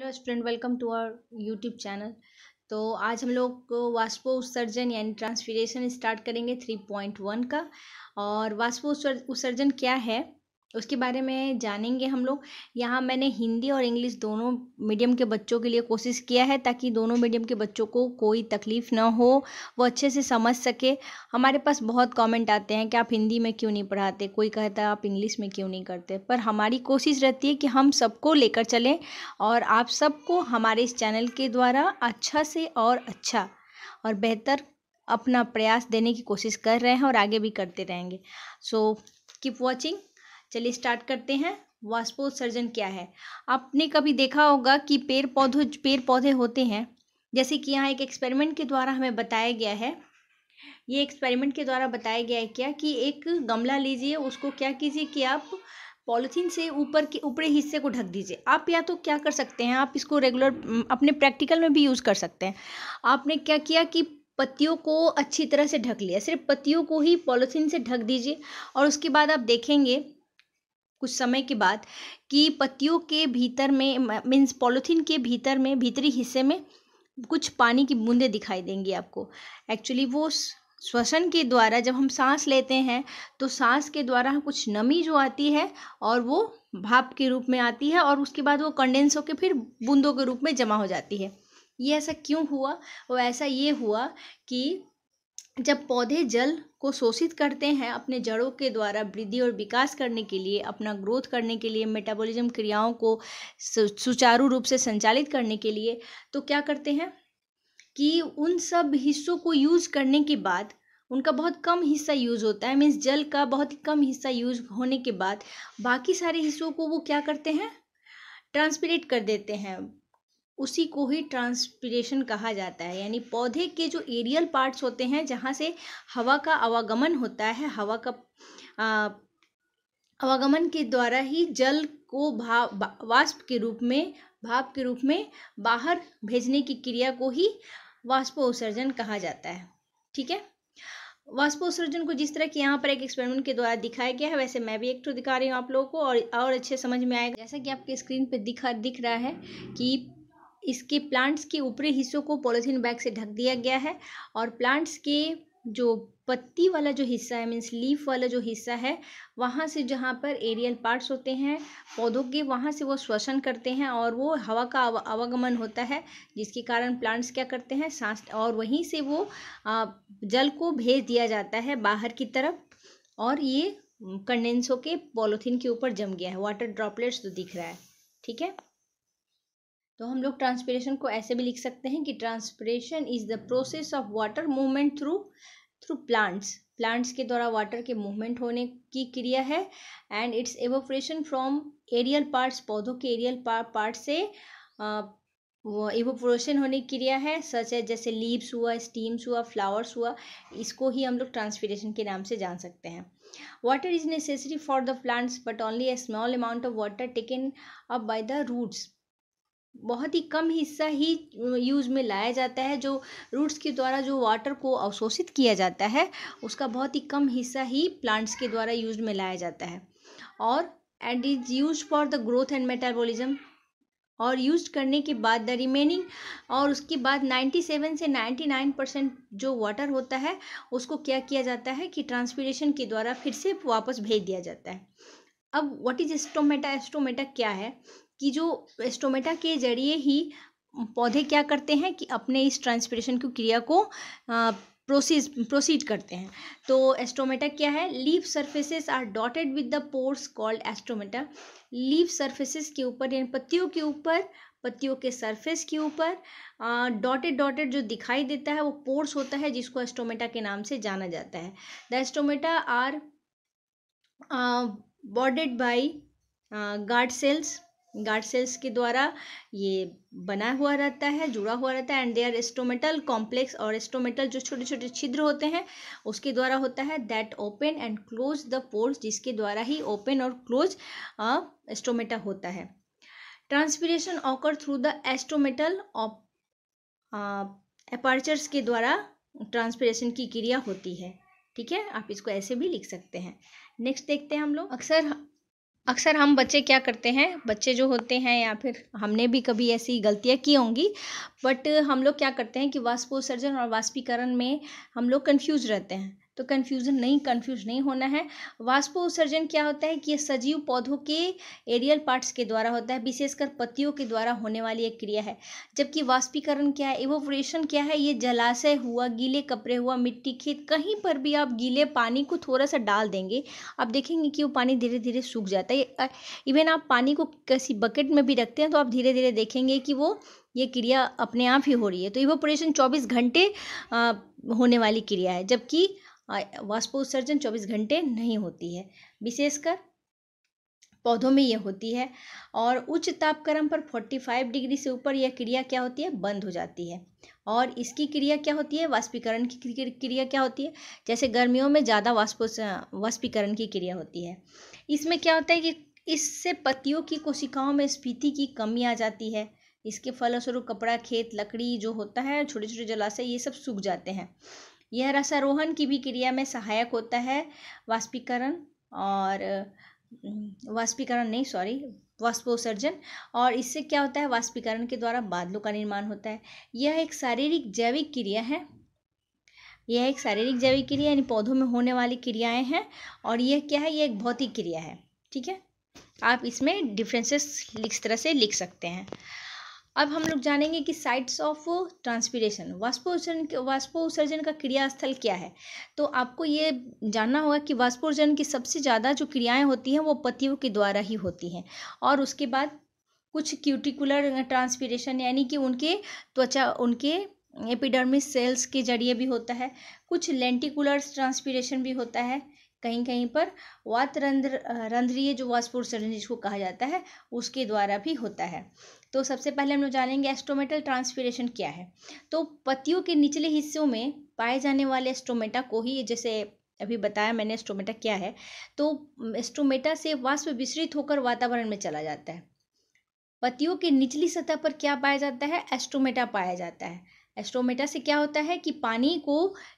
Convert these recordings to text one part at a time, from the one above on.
Hello student welcome to our YouTube channel तो आज हम लोग वास्पो उत्सर्जन यानी ट्रांसफिरेशन स्टार्ट करेंगे थ्री पॉइंट वन का और वास्पो उत्सर्जन क्या है उसके बारे में जानेंगे हम लोग यहाँ मैंने हिंदी और इंग्लिश दोनों मीडियम के बच्चों के लिए कोशिश किया है ताकि दोनों मीडियम के बच्चों को कोई तकलीफ़ ना हो वो अच्छे से समझ सके हमारे पास बहुत कमेंट आते हैं कि आप हिंदी में क्यों नहीं पढ़ाते कोई कहता है आप इंग्लिश में क्यों नहीं करते पर हमारी कोशिश रहती है कि हम सबको लेकर चलें और आप सबको हमारे इस चैनल के द्वारा अच्छा से और अच्छा और बेहतर अपना प्रयास देने की कोशिश कर रहे हैं और आगे भी करते रहेंगे सो कीप वॉचिंग चलिए स्टार्ट करते हैं वाष्पोत्सर्जन क्या है आपने कभी देखा होगा कि पेड़ पौधों पेड़ पौधे होते हैं जैसे कि यहाँ एक एक्सपेरिमेंट के द्वारा हमें बताया गया है ये एक्सपेरिमेंट के द्वारा बताया गया है क्या कि एक गमला लीजिए उसको क्या कीजिए कि आप पॉलिथीन से ऊपर के ऊपरे हिस्से को ढक दीजिए आप या तो क्या कर सकते हैं आप इसको रेगुलर अपने प्रैक्टिकल में भी यूज़ कर सकते हैं आपने क्या किया कि पत्तियों को अच्छी तरह से ढक लिया सिर्फ पत्तियों को ही पॉलिथीन से ढक दीजिए और उसके बाद आप देखेंगे कुछ समय के बाद कि पत्तियों के भीतर में मीन्स पॉलिथीन के भीतर में भीतरी हिस्से में कुछ पानी की बूंदे दिखाई देंगी आपको एक्चुअली वो श्वसन के द्वारा जब हम सांस लेते हैं तो सांस के द्वारा कुछ नमी जो आती है और वो भाप के रूप में आती है और उसके बाद वो कंडेंस होकर फिर बूंदों के रूप में जमा हो जाती है ये ऐसा क्यों हुआ वो ऐसा ये हुआ कि जब पौधे जल को शोषित करते हैं अपने जड़ों के द्वारा वृद्धि और विकास करने के लिए अपना ग्रोथ करने के लिए मेटाबॉलिज्म क्रियाओं को सुचारू रूप से संचालित करने के लिए तो क्या करते हैं कि उन सब हिस्सों को यूज़ करने के बाद उनका बहुत कम हिस्सा यूज़ होता है मीन्स जल का बहुत ही कम हिस्सा यूज होने के बाद बाकी सारे हिस्सों को वो क्या करते हैं ट्रांसपिरेट कर देते हैं उसी को ही ट्रांसपीरेशन कहा जाता है यानी पौधे के जो एरियल पार्ट्स होते हैं जहाँ से हवा का आवागमन होता है हवा का आवागमन के द्वारा ही जल को भाव वाष्प के रूप में भाप के रूप में बाहर भेजने की क्रिया को ही वाष्पोत्सर्जन कहा जाता है ठीक है वाष्पोत्सर्जन को जिस तरह की यहाँ पर एक एक्सपेरिमेंट के द्वारा दिखाया गया है वैसे मैं भी एक तो दिखा रही हूँ आप लोगों को और और अच्छे समझ में आएगा जैसा कि आपके स्क्रीन पर दिखा दिख रहा है कि इसके प्लांट्स के ऊपरी हिस्सों को पॉलिथीन बैग से ढक दिया गया है और प्लांट्स के जो पत्ती वाला जो हिस्सा है मीन्स लीफ वाला जो हिस्सा है वहाँ से जहाँ पर एरियल पार्ट्स होते हैं पौधों के वहाँ से वो श्वसन करते हैं और वो हवा का आवागमन होता है जिसके कारण प्लांट्स क्या करते हैं सांस और वहीं से वो जल को भेज दिया जाता है बाहर की तरफ और ये कंडेंस होके पॉलोथीन के ऊपर जम गया है वाटर ड्रॉपलेट्स तो दिख रहा है ठीक है तो हम लोग ट्रांसपीरेशन को ऐसे भी लिख सकते हैं कि transpiration is the process of water movement through through plants plants के द्वारा वाटर के मूवमेंट होने की क्रिया है and its evaporation from aerial parts पौधों के एरियल पार्ट से एवोपरेशन वो होने की क्रिया है सच है जैसे लीव्स हुआ स्टीम्स हुआ फ्लावर्स हुआ इसको ही हम लोग ट्रांसपीरेशन के नाम से जान सकते हैं water is necessary for the plants but only a small amount of water taken up by the roots बहुत ही कम हिस्सा ही यूज़ में लाया जाता है जो रूट्स के द्वारा जो वाटर को अवशोषित किया जाता है उसका बहुत ही कम हिस्सा ही प्लांट्स के द्वारा यूज में लाया जाता है और and is use for the growth and metabolism और यूज करने के बाद द रिमेनिंग और उसके बाद 97 से 99 परसेंट जो वाटर होता है उसको क्या किया जाता है कि ट्रांसपीरेशन के द्वारा फिर से वापस भेज दिया जाता है अब व्हाट इज एस्टोमेटा एस्टोमेटा क्या है कि जो स्टोमेटा के जरिए ही पौधे क्या करते हैं कि अपने इस ट्रांसप्रेशन की क्रिया को प्रोसीज प्रोसीड करते हैं तो एस्टोमेटा क्या है leaf surfaces are dotted with the pores called stomata leaf surfaces के ऊपर यानी पत्तियों के ऊपर पत्तियों के सरफेस के ऊपर डॉटेड डॉटेड जो दिखाई देता है वो पोर्स होता है जिसको एस्टोमेटा के नाम से जाना जाता है the stomata are bordered by guard cells guard cells के द्वारा ये बना हुआ रहता है जुड़ा हुआ रहता है and they are stomatal complex और एस्टोमेटल जो छोटे छोटे छिद्र होते हैं उसके द्वारा होता है that open and close the pores जिसके द्वारा ही ओपन और क्लोज एस्टोमेटा होता है transpiration occur through the stomatal apertures के द्वारा ट्रांसपीरेशन की क्रिया होती है ठीक है आप इसको ऐसे भी लिख सकते हैं नेक्स्ट देखते हैं हम लोग अक्सर अक्सर हम बच्चे क्या करते हैं बच्चे जो होते हैं या फिर हमने भी कभी ऐसी गलतियाँ की होंगी बट हम लोग क्या करते हैं कि वाष्पोत्सर्जन और वाष्पीकरण में हम लोग कन्फ्यूज़ रहते हैं तो कन्फ्यूजन नहीं कन्फ्यूज नहीं होना है वाष्पो उत्सर्जन क्या होता है कि ये सजीव पौधों के एरियल पार्ट्स के द्वारा होता है विशेषकर पत्तियों के द्वारा होने वाली एक क्रिया है जबकि वाष्पीकरण क्या है इवोपरेशन क्या है ये जलाशय हुआ गीले कपड़े हुआ मिट्टी खेत कहीं पर भी आप गीले पानी को थोड़ा सा डाल देंगे आप देखेंगे कि वो पानी धीरे धीरे सूख जाता है इवन आप पानी को किसी बकेट में भी रखते हैं तो आप धीरे धीरे देखेंगे कि वो ये क्रिया अपने आप ही हो रही है तो इवोपोरेशन 24 घंटे होने वाली क्रिया है जबकि वाष्पोत्सर्जन 24 घंटे नहीं होती है विशेषकर पौधों में यह होती है और उच्च तापक्रम पर 45 डिग्री से ऊपर यह क्रिया क्या होती है बंद हो जाती है और इसकी क्रिया क्या होती है वाष्पीकरण की क्रिया क्या होती है जैसे गर्मियों में ज़्यादा वाष्पो वाष्पीकरण की क्रिया होती है इसमें क्या होता है कि इससे पतियों की कोशिकाओं में स्फीति की कमी आ जाती है इसके फलस्वरूप कपड़ा खेत लकड़ी जो होता है छोटे छोटे जलाशय ये सब सूख जाते हैं यह रसारोहण की भी क्रिया में सहायक होता है वाष्पीकरण और वाष्पीकरण नहीं सॉरी वाष्पोसर्जन और इससे क्या होता है वाष्पीकरण के द्वारा बादलों का निर्माण होता है यह एक शारीरिक जैविक क्रिया है यह एक शारीरिक जैविक क्रिया यानी पौधों में होने वाली क्रियाएं हैं और यह क्या है यह एक भौतिक क्रिया है ठीक है आप इसमें डिफ्रेंसेस इस तरह से लिख सकते हैं अब हम लोग जानेंगे कि साइट्स ऑफ ट्रांसपीरेशन वाष्पोत्सर्जन वाष्पोत्सर्जन का क्रियास्थल क्या है तो आपको ये जानना होगा कि वाष्पोत्सर्जन की सबसे ज़्यादा जो क्रियाएं होती हैं वो पतियों के द्वारा ही होती हैं और उसके बाद कुछ क्यूटिकुलर ट्रांसपीरेशन यानी कि उनके त्वचा उनके एपिडर्मिस सेल्स के जरिए भी होता है कुछ लेंटिकुलर ट्रांसपीरेशन भी होता है कहीं कहीं पर वात रंध्र रंध्रीय जो वास्पोत्सर्जन जिसको कहा जाता है उसके द्वारा भी होता है तो सबसे पहले हम लोग जानेंगे एस्टोमेटल ट्रांसपीरेशन क्या है तो पतियों के निचले हिस्सों में पाए जाने वाले एस्टोमेटा को ही जैसे अभी बताया मैंने एस्टोमेटा क्या है तो एस्टोमेटा से वाष्प विसरित होकर वातावरण में चला जाता है पतियों के निचली सतह पर क्या पाया जाता है एस्टोमेटा पाया जाता है एस्ट्रोमेटा से क्या होता है कि पानी को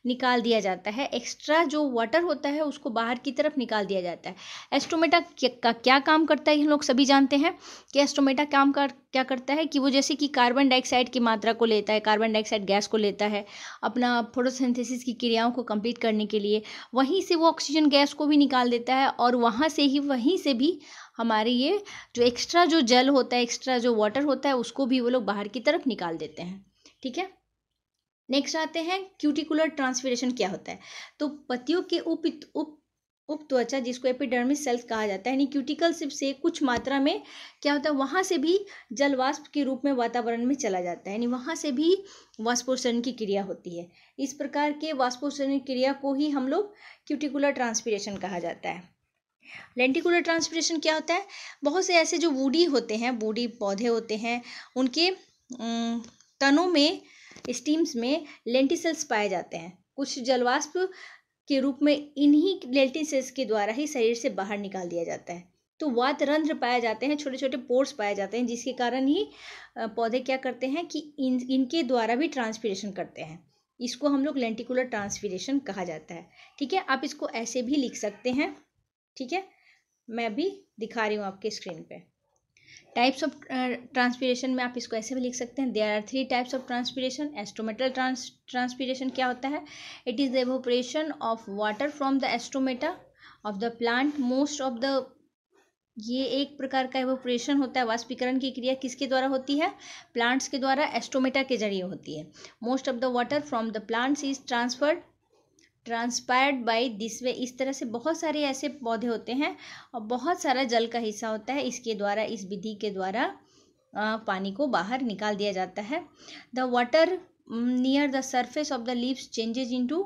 निकाल दिया जाता है एक्स्ट्रा जो वाटर होता है उसको बाहर की तरफ निकाल दिया जाता है एस्ट्रोमेटा का क्या काम करता है हम लोग सभी जानते हैं कि एस्ट्रोमेटा काम कर क्या करता है कि वो जैसे कि कार्बन डाइऑक्साइड की मात्रा को लेता है कार्बन डाइऑक्साइड गैस को लेता है अपना फोटोसिंथेसिस की क्रियाओं को कंप्लीट करने के लिए वहीं से वो ऑक्सीजन गैस को भी निकाल देता है और वहाँ से ही वहीं से भी हमारे ये जो एक्स्ट्रा जो जल होता है एक्स्ट्रा जो वाटर होता है उसको भी वो लोग बाहर की तरफ निकाल देते हैं ठीक है नेक्स्ट आते हैं क्यूटिकुलर ट्रांसफिरेशन क्या होता है तो पतियों के उप उप उप त्वचा जिसको एपिडर्मिस सेल्स कहा जाता है यानी क्यूटिकल सिप से कुछ मात्रा में क्या होता है वहाँ से भी जलवाष्प के रूप में वातावरण में चला जाता है यानी वहाँ से भी वाष्पोसरण की क्रिया होती है इस प्रकार के वाष्पोषण क्रिया को ही हम लोग क्यूटिकुलर ट्रांसफिरेशन कहा जाता है लेंटिकुलर ट्रांसफिरेशन क्या होता है बहुत से ऐसे जो वूडी होते हैं वूडी पौधे होते हैं उनके तनों में स्टीम्स में लेंटिसल्स पाए जाते हैं कुछ जलवाष्प के रूप में इन्हीं लेंटिसल्स के द्वारा ही शरीर से बाहर निकाल दिया जाता है तो वात रंध्र पाए जाते हैं छोटे छोटे पोर्स पाए जाते हैं जिसके कारण ही पौधे क्या करते हैं कि इन इनके द्वारा भी ट्रांसपीरेशन करते हैं इसको हम लोग लेंटिकुलर ट्रांसपीरेशन कहा जाता है ठीक है आप इसको ऐसे भी लिख सकते हैं ठीक है मैं अभी दिखा रही हूँ आपके स्क्रीन पर टाइप्स ऑफ ट्रांसपीरेशन में आप इसको ऐसे भी लिख सकते हैं there are three types of transpiration stomatal trans transpiration क्या होता है it is the evaporation of water from the stomata of the plant most of the ये एक प्रकार का एवोपरेशन होता है वाष्पीकरण की क्रिया किसके द्वारा होती है प्लांट्स के द्वारा एस्टोमेटा के जरिए होती है most of the water from the plants is transferred transpired by this way इस तरह से बहुत सारे ऐसे पौधे होते हैं और बहुत सारा जल का हिस्सा होता है इसके द्वारा इस विधि के द्वारा पानी को बाहर निकाल दिया जाता है the water near the surface of the leaves changes into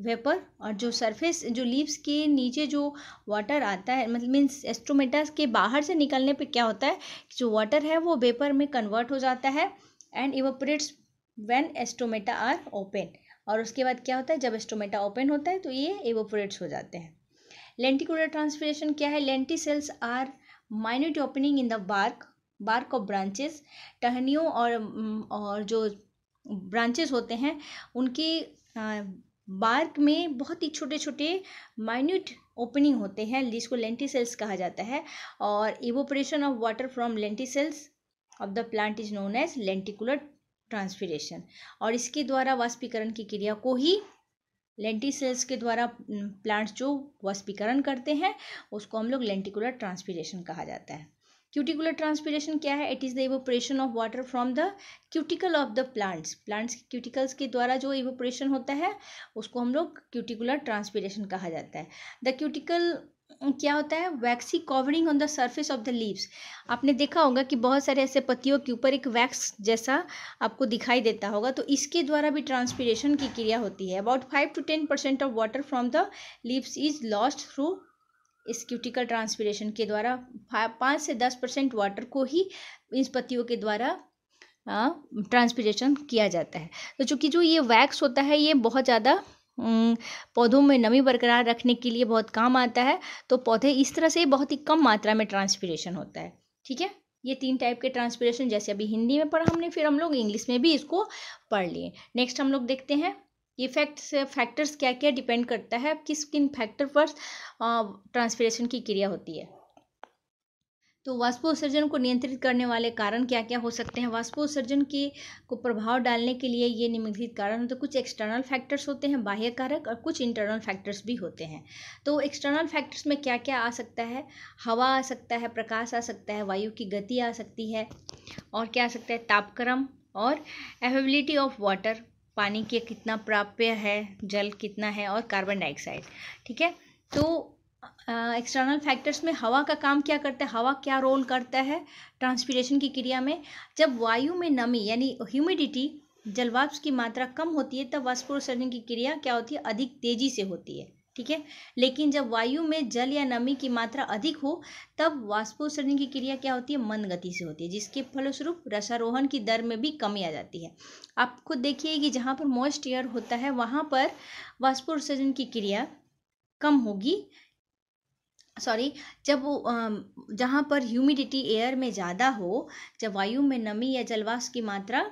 vapour और जो सरफेस जो लीव्स के नीचे जो वाटर आता है मतलब मीन्स एस्ट्रोमेटा के बाहर से निकलने पे क्या होता है जो वाटर है वो वेपर में कन्वर्ट हो जाता है and evaporates when stomata are open और उसके बाद क्या होता है जब स्टोमेटा ओपन होता है तो ये एवोपोरेट्स हो जाते हैं लेंटिकुलर ट्रांसफ्रेशन क्या है lenticels are minute opening in the bark bark of branches टहनियों और और जो ब्रांचेस होते हैं उनके बार्क में बहुत ही छोटे छोटे माइन्यूट ओपनिंग होते हैं जिसको लेंटी सेल्स कहा जाता है और evaporation of water from lenticels of the plant is known as lenticular transpiration और इसके द्वारा वाष्पीकरण की क्रिया को ही लेंटी सेल्स के द्वारा प्लांट्स जो वाष्पीकरण करते हैं उसको हम लोग लेंटिकुलर ट्रांसपीरेशन कहा जाता है क्यूटिकुलर ट्रांसपीरेशन क्या है it is the evaporation of water from the cuticle of the plants plants के क्यूटिकल्स के द्वारा जो इवोपरेशन होता है उसको हम लोग क्यूटिकुलर ट्रांसपीरेशन कहा जाता है द क्यूटिकल क्या होता है waxy covering on the surface of the leaves आपने देखा होगा कि बहुत सारे ऐसे पत्तियों के ऊपर एक वैक्स जैसा आपको दिखाई देता होगा तो इसके द्वारा भी ट्रांसपीरेशन की क्रिया होती है about five to ten percent of water from the leaves is lost through इस क्यूटिकल ट्रांसपीरेशन के द्वारा पाँच से दस परसेंट वाटर को ही इन पत्तियों के द्वारा ट्रांसपीरेशन किया जाता है तो चूँकि जो ये वैक्स होता है ये बहुत ज़्यादा पौधों में नमी बरकरार रखने के लिए बहुत काम आता है तो पौधे इस तरह से बहुत ही कम मात्रा में ट्रांसपीरेशन होता है ठीक है ये तीन टाइप के ट्रांसपीरेशन जैसे अभी हिंदी में पढ़ा हमने फिर हम लोग इंग्लिश में भी इसको पढ़ लिए नेक्स्ट हम लोग देखते हैं इफेक्ट्स फैक्टर्स क्या क्या डिपेंड करता है किस किन फैक्टर पर ट्रांसपीरेशन की क्रिया होती है तो वाष्पोत्सर्जन को नियंत्रित करने वाले कारण क्या क्या हो सकते हैं वाष्पोत्सर्जन के को प्रभाव डालने के लिए ये निम्नलिखित कारण होते तो कुछ एक्सटर्नल फैक्टर्स होते हैं बाह्य कारक और कुछ इंटरनल फैक्टर्स भी होते हैं तो एक्सटर्नल फैक्टर्स में क्या क्या आ सकता है हवा आ सकता है प्रकाश आ सकता है वायु की गति आ सकती है और क्या आ सकता है तापक्रम और एवेबिलिटी ऑफ वाटर पानी के कितना प्राप्य है जल कितना है और कार्बन डाइऑक्साइड ठीक है तो एक्सटर्नल फैक्टर्स में हवा का काम क्या करता है हवा क्या रोल करता है ट्रांसपीरेशन की क्रिया में जब वायु में नमी यानी ह्यूमिडिटी जलवाप्स की मात्रा कम होती है तब वाष्पोत्सर्जन की क्रिया क्या होती है अधिक तेजी से होती है ठीक है लेकिन जब वायु में जल या नमी की मात्रा अधिक हो तब वाष्पोत्सर्जन की क्रिया क्या होती है मंद गति से होती है जिसके फलस्वरूप रसारोहण की दर में भी कमी आ जाती है आप खुद देखिए कि जहाँ पर मॉइस्ट एयर होता है वहाँ पर वाष्पोत्सर्जन की क्रिया कम होगी सॉरी जब वो जहाँ पर ह्यूमिडिटी एयर में ज़्यादा हो जब वायु में नमी या जलवाष्प की मात्रा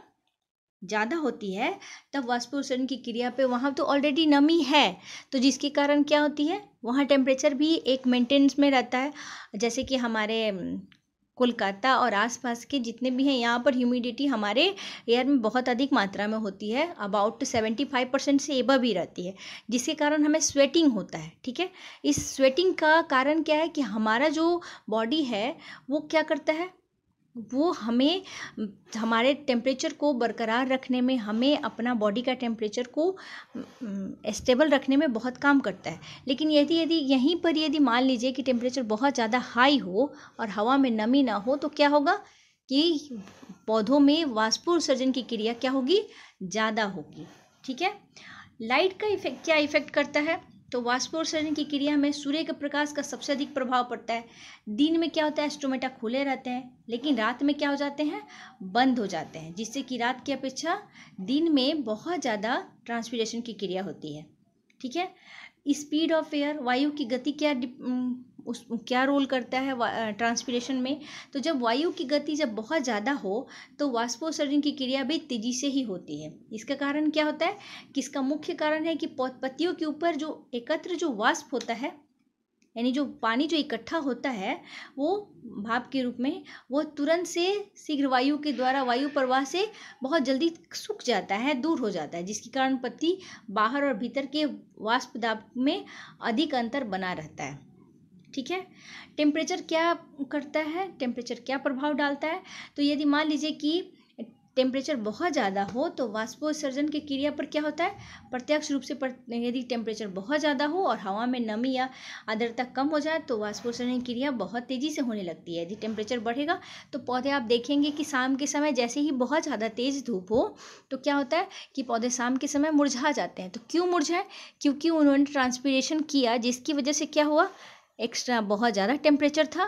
ज़्यादा होती है तब वाष्पोषण की क्रिया पे वहाँ तो ऑलरेडी नमी है तो जिसके कारण क्या होती है वहाँ टेम्परेचर भी एक मेंटेनेंस में रहता है जैसे कि हमारे कोलकाता और आसपास के जितने भी हैं यहाँ पर ह्यूमिडिटी हमारे एयर में बहुत अधिक मात्रा में होती है अबाउट सेवेंटी फाइव परसेंट से एबव ही रहती है जिसके कारण हमें स्वेटिंग होता है ठीक है इस स्वेटिंग का कारण क्या है कि हमारा जो बॉडी है वो क्या करता है वो हमें हमारे टेम्परेचर को बरकरार रखने में हमें अपना बॉडी का टेम्परेचर को स्टेबल रखने में बहुत काम करता है लेकिन यदि यदि यहीं पर यदि मान लीजिए कि टेम्परेचर बहुत ज़्यादा हाई हो और हवा में नमी ना हो तो क्या होगा कि पौधों में वाष्पोत्सर्जन की क्रिया क्या होगी ज़्यादा होगी ठीक है लाइट का इफेक्ट क्या इफेक्ट करता है तो वाष्पोत्सर्जन की क्रिया में सूर्य के प्रकाश का सबसे अधिक प्रभाव पड़ता है दिन में क्या होता है स्टोमेटा खुले रहते हैं लेकिन रात में क्या हो जाते हैं बंद हो जाते हैं जिससे कि रात की अपेक्षा दिन में बहुत ज़्यादा ट्रांसपीरेशन की क्रिया होती है ठीक है स्पीड ऑफ एयर वायु की गति क्या उस क्या रोल करता है ट्रांसपीरेशन में तो जब वायु की गति जब बहुत ज़्यादा हो तो वाष्पोसर्जन की क्रिया भी तेज़ी से ही होती है इसका कारण क्या होता है कि इसका मुख्य कारण है कि पत्तियों के ऊपर जो एकत्र जो वाष्प होता है यानी जो पानी जो इकट्ठा होता है वो भाप के रूप में वो तुरंत से शीघ्र वायु के द्वारा वायु प्रवाह से बहुत जल्दी सूख जाता है दूर हो जाता है जिसके कारण पत्ती बाहर और भीतर के वाष्प दाब में अधिक अंतर बना रहता है ठीक है टेम्परेचर क्या करता है टेम्परेचर क्या प्रभाव डालता है तो यदि मान लीजिए कि टेम्परेचर बहुत ज़्यादा हो तो वाष्पोत्सर्जन के क्रिया पर क्या होता है प्रत्यक्ष रूप से पर यदि टेम्परेचर बहुत ज़्यादा हो और हवा में नमी या आर्द्रता कम हो जाए तो वाष्पोत्सर्जन की क्रिया बहुत तेज़ी से होने लगती है यदि टेम्परेचर बढ़ेगा तो पौधे आप देखेंगे कि शाम के समय जैसे ही बहुत ज़्यादा तेज़ धूप हो तो क्या होता है कि पौधे शाम के समय मुरझा जाते हैं तो क्यों मुरझाएँ क्योंकि उन्होंने ट्रांसपीरेशन किया जिसकी वजह से क्या हुआ एक्स्ट्रा बहुत ज़्यादा टेम्परेचर था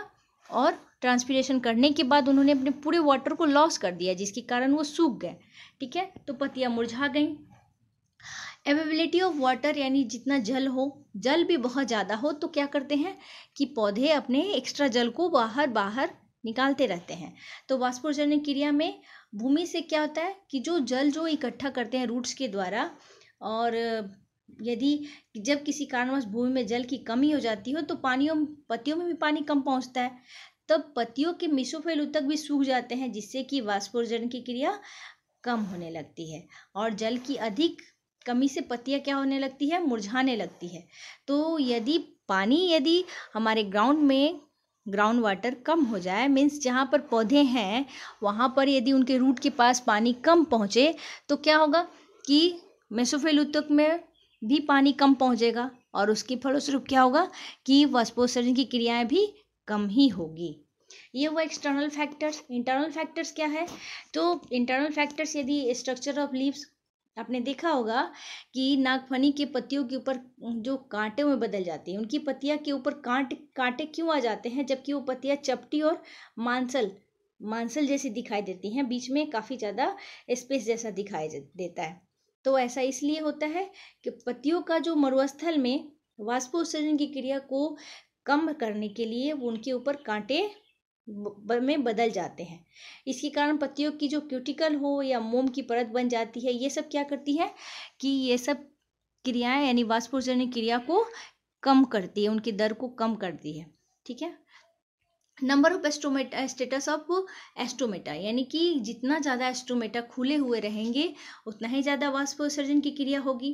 और ट्रांसपीरेशन करने के बाद उन्होंने अपने पूरे वाटर को लॉस कर दिया जिसके कारण वो सूख गए ठीक है तो पतियाँ मुरझा गई एवेबिलिटी ऑफ वाटर यानी जितना जल हो जल भी बहुत ज़्यादा हो तो क्या करते हैं कि पौधे अपने एक्स्ट्रा जल को बाहर बाहर निकालते रहते हैं तो वाष्पोजन क्रिया में भूमि से क्या होता है कि जो जल जो इकट्ठा करते हैं रूट्स के द्वारा और यदि जब किसी कारणवश भूमि में जल की कमी हो जाती हो तो पानियों पतियों में भी पानी कम पहुंचता है तब पतियों के मिसोफेल उतक भी सूख जाते हैं जिससे कि वाष्पोर्जन की क्रिया कम होने लगती है और जल की अधिक कमी से पतियाँ क्या होने लगती है मुरझाने लगती है तो यदि पानी यदि हमारे ग्राउंड में ग्राउंड वाटर कम हो जाए मीन्स जहाँ पर पौधे हैं वहाँ पर यदि उनके रूट के पास पानी कम पहुँचे तो क्या होगा कि मेसोफेल उत्तक में भी पानी कम पहुँचेगा और उसके फलस्वरूप क्या होगा कि वस्पोसर्जन की क्रियाएं भी कम ही होगी ये हुआ एक्सटर्नल फैक्टर्स इंटरनल फैक्टर्स क्या है तो इंटरनल फैक्टर्स यदि स्ट्रक्चर ऑफ लीव्स आपने देखा होगा कि नागफनी के पत्तियों के ऊपर जो कांटे में बदल जाती हैं उनकी पत्तियाँ के ऊपर कांट कांटे क्यों आ जाते हैं जबकि वो पत्तियाँ चपटी और मांसल मांसल जैसी दिखाई देती हैं बीच में काफ़ी ज़्यादा स्पेस जैसा दिखाई देता है तो ऐसा इसलिए होता है कि पतियों का जो मरुस्थल में वाष्पोत्सर्जन की क्रिया को कम करने के लिए उनके ऊपर कांटे में बदल जाते हैं इसके कारण पतियों की जो क्यूटिकल हो या मोम की परत बन जाती है ये सब क्या करती है कि ये सब क्रियाएं यानी वाष्पोजन क्रिया को कम करती है उनकी दर को कम करती है ठीक है number of stomata status of stomata यानी कि जितना ज़्यादा एस्टोमेटा खुले हुए रहेंगे उतना ही ज़्यादा उत्सर्जन की क्रिया होगी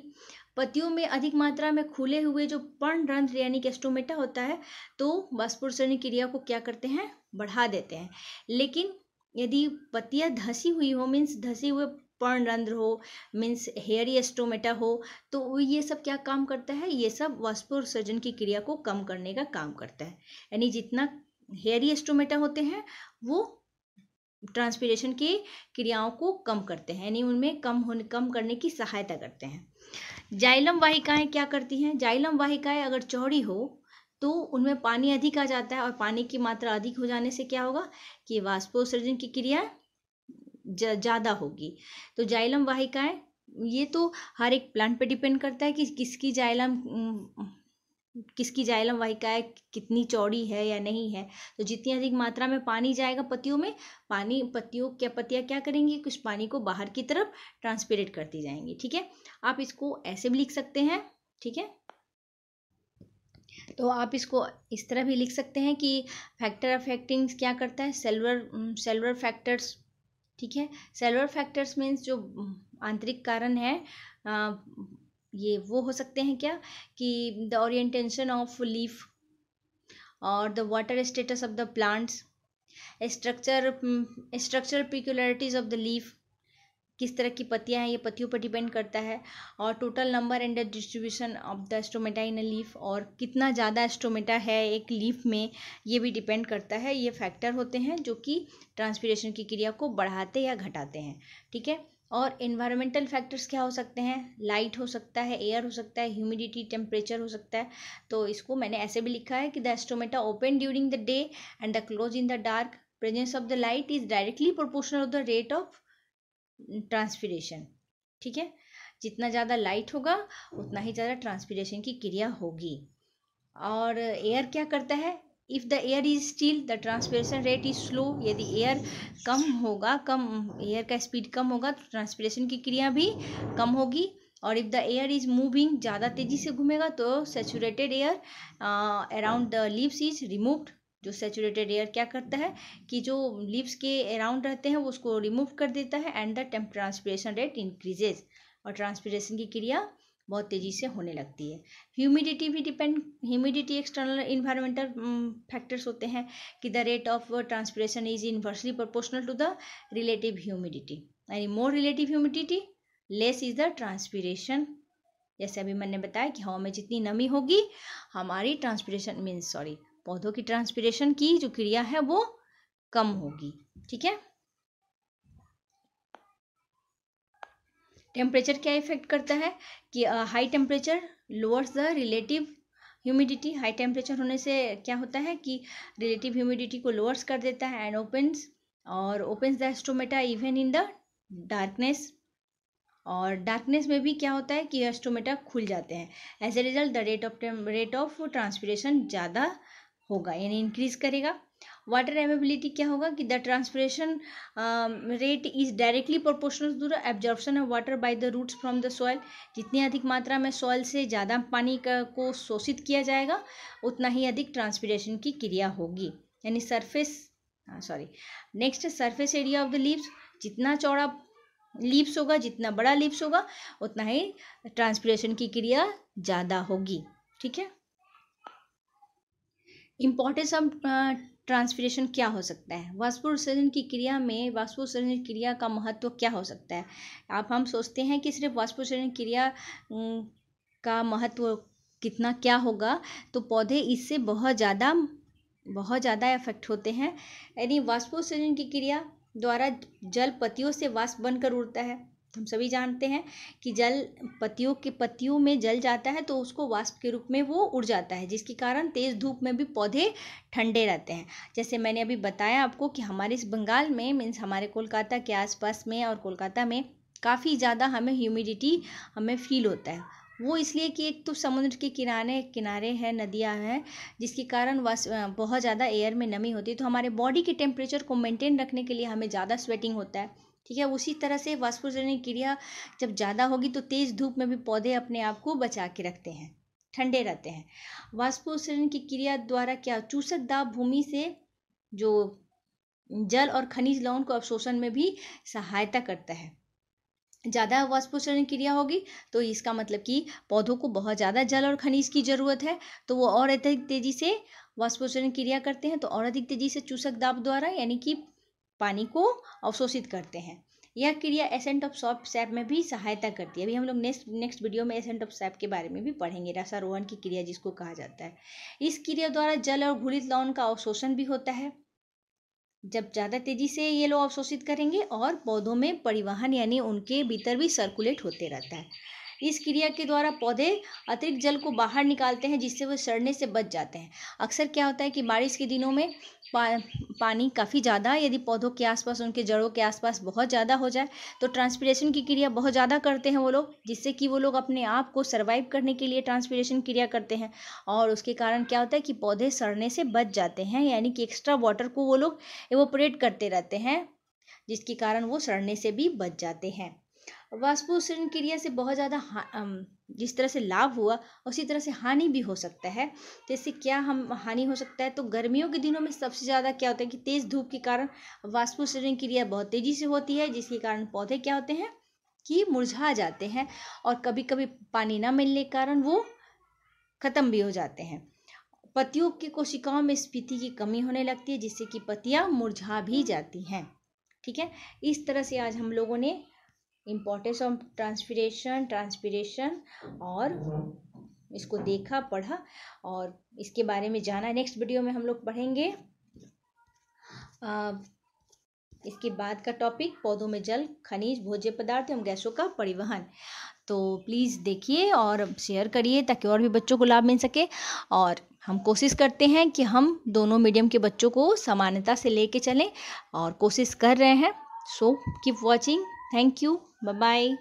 पतियों में अधिक मात्रा में खुले हुए जो पर्ण रंध्र यानी कि एस्टोमेटा होता है तो की क्रिया को क्या करते हैं बढ़ा देते हैं लेकिन यदि पतियाँ धसी हुई हो मीन्स धसे हुए पर्ण रंध्र हो मीन्स हेयरी एस्टोमेटा हो तो ये सब क्या काम करता है ये सब उत्सर्जन की क्रिया को कम करने का काम करता है यानी जितना हेयरी एस्ट्रोमेटा होते हैं वो ट्रांसपीरेशन की क्रियाओं को कम करते हैं यानी उनमें कम होने कम करने की सहायता करते हैं जाइलम वाहिकाएं क्या करती हैं जाइलम वाहिकाएं अगर चौड़ी हो तो उनमें पानी अधिक आ जाता है और पानी की मात्रा अधिक हो जाने से क्या होगा कि वाष्पोत्सर्जन की क्रिया ज़्यादा होगी तो जाइलम वाहिकाएं ये तो हर एक प्लांट पे डिपेंड करता है कि किसकी जाइलम किसकी जाइलम वाहिकाएँ कितनी चौड़ी है या नहीं है तो जितनी अधिक मात्रा में पानी जाएगा पतियों में पानी पतियों क्या पतियाँ क्या करेंगी कुछ पानी को बाहर की तरफ ट्रांसपेरेट करती जाएंगी ठीक है आप इसको ऐसे भी लिख सकते हैं ठीक है तो आप इसको इस तरह भी लिख सकते हैं कि फैक्टर अफेक्टिंग्स क्या करता है सेलवर सेलवर फैक्टर्स ठीक है सेलवर फैक्टर्स मीन्स जो आंतरिक कारण है ये वो हो सकते हैं क्या कि द ओरिएंटेशन ऑफ लीफ और the water status of the plants structure structure peculiarities of the leaf किस तरह की पत्तियां हैं ये पत्तियों पर डिपेंड करता है और total number and the distribution of the stomata in a leaf और कितना ज़्यादा एस्टोमेटा है एक लीफ में ये भी डिपेंड करता है ये फैक्टर होते हैं जो कि ट्रांसपीरेशन की क्रिया को बढ़ाते या घटाते हैं ठीक है और इन्वायरमेंटल फैक्टर्स क्या हो सकते हैं लाइट हो सकता है एयर हो सकता है ह्यूमिडिटी टेम्परेचर हो सकता है तो इसको मैंने ऐसे भी लिखा है कि the stomata open during the day and the close in the dark presence of the light is directly proportional of the rate of transpiration ठीक है जितना ज़्यादा लाइट होगा उतना ही ज़्यादा ट्रांसपीरेशन की क्रिया होगी और एयर क्या करता है if the air is still the transpiration rate is slow यदि एयर कम होगा कम एयर का स्पीड कम होगा तो ट्रांसपरेशन की क्रिया भी कम होगी और if the air is moving ज़्यादा तेज़ी से घूमेगा तो saturated air around the lips is removed जो सेचुरेटेड एयर क्या करता है कि जो लिप्स के अराउंड रहते हैं वो उसको रिमूव कर देता है and the temp transpiration rate increases और ट्रांसपरेशन की क्रिया बहुत तेज़ी से होने लगती है ह्यूमिडिटी भी depend humidity external environmental factors होते हैं कि the rate of transpiration is inversely proportional to the relative humidity यानी more relative humidity less is the transpiration जैसे अभी मैंने बताया कि हवा में जितनी नमी होगी हमारी ट्रांसपीरेशन मीन्स सॉरी पौधों की ट्रांसपीरेशन की जो क्रिया है वो कम होगी ठीक है टेम्परेचर क्या इफेक्ट करता है कि high temperature lowers the relative humidity high temperature होने से क्या होता है कि रिलेटिव ह्यूमिडिटी को लोअर्स कर देता है एंड ओपन्स और opens the stomata even in the darkness और डार्कनेस में भी क्या होता है कि एस्ट्रोमेटा खुल जाते हैं as a result the rate of rate of transpiration ज़्यादा होगा यानी इंक्रीज करेगा वाटर एवेबिलिटी क्या होगा कि the transpiration rate is directly proportional to the absorption of water by the roots from the soil जितनी अधिक मात्रा में सॉयल से ज़्यादा पानी का, को शोषित किया जाएगा उतना ही अधिक ट्रांसपरेशन की क्रिया होगी यानी surface sorry next surface area of the leaves जितना चौड़ा लीव्स होगा जितना बड़ा लीव्स होगा उतना ही ट्रांसपरेशन की क्रिया ज़्यादा होगी ठीक है इम्पॉर्टेंस ऑफ ट्रांसपीरेशन क्या हो सकता है वाष्पोत्सर्जन की क्रिया में वाष्पोत्सर्जन क्रिया का महत्व क्या हो सकता है आप हम सोचते हैं कि सिर्फ वाष्पोत्सर्जन क्रिया का महत्व कितना क्या होगा तो पौधे इससे बहुत ज़्यादा बहुत ज़्यादा इफेक्ट होते हैं यानी वाष्पोत्सर्जन की क्रिया द्वारा जल पतियों से वाष्प बनकर उड़ता है हम सभी जानते हैं कि जल पतियों के पतियों में जल जाता है तो उसको वाष्प के रूप में वो उड़ जाता है जिसके कारण तेज़ धूप में भी पौधे ठंडे रहते हैं जैसे मैंने अभी बताया आपको कि हमारे इस बंगाल में मीन्स हमारे कोलकाता के आसपास में और कोलकाता में काफ़ी ज़्यादा हमें ह्यूमिडिटी हमें फील होता है वो इसलिए कि एक तो समुद्र के किनारे किनारे हैं नदियाँ हैं जिसके कारण वस बहुत ज़्यादा एयर में नमी होती है तो हमारे बॉडी के टेम्परेचर को मेंटेन रखने के लिए हमें ज़्यादा स्वेटिंग होता है ठीक है उसी तरह से वाष्पोजनिक क्रिया जब ज़्यादा होगी तो तेज़ धूप में भी पौधे अपने आप को बचा के रखते हैं ठंडे रहते हैं वाष्पोसरण की क्रिया द्वारा क्या चूसक दाब भूमि से जो जल और खनिज लवण को अवशोषण में भी सहायता करता है ज़्यादा वाष्पोसरण क्रिया होगी तो इसका मतलब कि पौधों को बहुत ज़्यादा जल और खनिज की ज़रूरत है तो वो और अधिक तेज़ी से वाष्पोसरण क्रिया करते हैं तो और अधिक तेज़ी से चूसक दाब द्वारा यानी कि पानी को अवशोषित करते हैं यह क्रिया एसेंट ऑफ सॉप सैप में भी सहायता करती है अभी हम लोग नेक्स्ट नेक्स्ट वीडियो में एसेंट ऑफ सैप के बारे में भी पढ़ेंगे रसारोहण की क्रिया जिसको कहा जाता है इस क्रिया द्वारा जल और घुलित लवण का अवशोषण भी होता है जब ज़्यादा तेजी से ये लोग अवशोषित करेंगे और पौधों में परिवहन यानी उनके भीतर भी सर्कुलेट होते रहता है इस क्रिया के द्वारा पौधे अतिरिक्त जल को बाहर निकालते हैं जिससे वो सड़ने से बच जाते हैं अक्सर क्या होता है कि बारिश के दिनों में पा, पानी काफ़ी ज़्यादा यदि पौधों के आसपास उनके जड़ों के आसपास बहुत ज़्यादा हो जाए तो ट्रांसपीरेशन की क्रिया बहुत ज़्यादा करते हैं वो लोग जिससे कि वो लोग अपने आप को सर्वाइव करने के लिए ट्रांसपीरेशन क्रिया करते हैं और उसके कारण क्या होता है कि पौधे सड़ने से बच जाते हैं यानी कि एक्स्ट्रा वाटर को वो लोग एवोपरेट करते रहते हैं जिसके कारण वो सड़ने से भी बच जाते हैं वाष्पोषण क्रिया से बहुत ज़्यादा जिस तरह से लाभ हुआ उसी तरह से हानि भी हो सकता है जैसे तो क्या हम हानि हो सकता है तो गर्मियों के दिनों में सबसे ज़्यादा क्या होता है कि तेज़ धूप के कारण वाष्पोषण क्रिया बहुत तेज़ी से होती है जिसके कारण पौधे क्या होते हैं कि मुरझा जाते हैं और कभी कभी पानी ना मिलने के कारण वो ख़त्म भी हो जाते हैं पतियों की कोशिकाओं में स्फीति की कमी होने लगती है जिससे कि पतियाँ मुरझा भी जाती हैं ठीक है इस तरह से आज हम लोगों ने इम्पोर्टेंस ऑफ ट्रांसपीरेशन ट्रांसपीरेशन और इसको देखा पढ़ा और इसके बारे में जाना नेक्स्ट वीडियो में हम लोग पढ़ेंगे आ, इसके बाद का टॉपिक पौधों में जल खनिज भोज्य पदार्थ एवं गैसों का परिवहन तो प्लीज़ देखिए और शेयर करिए ताकि और भी बच्चों को लाभ मिल सके और हम कोशिश करते हैं कि हम दोनों मीडियम के बच्चों को समानता से ले चलें और कोशिश कर रहे हैं so keep watching Thank you. Bye bye.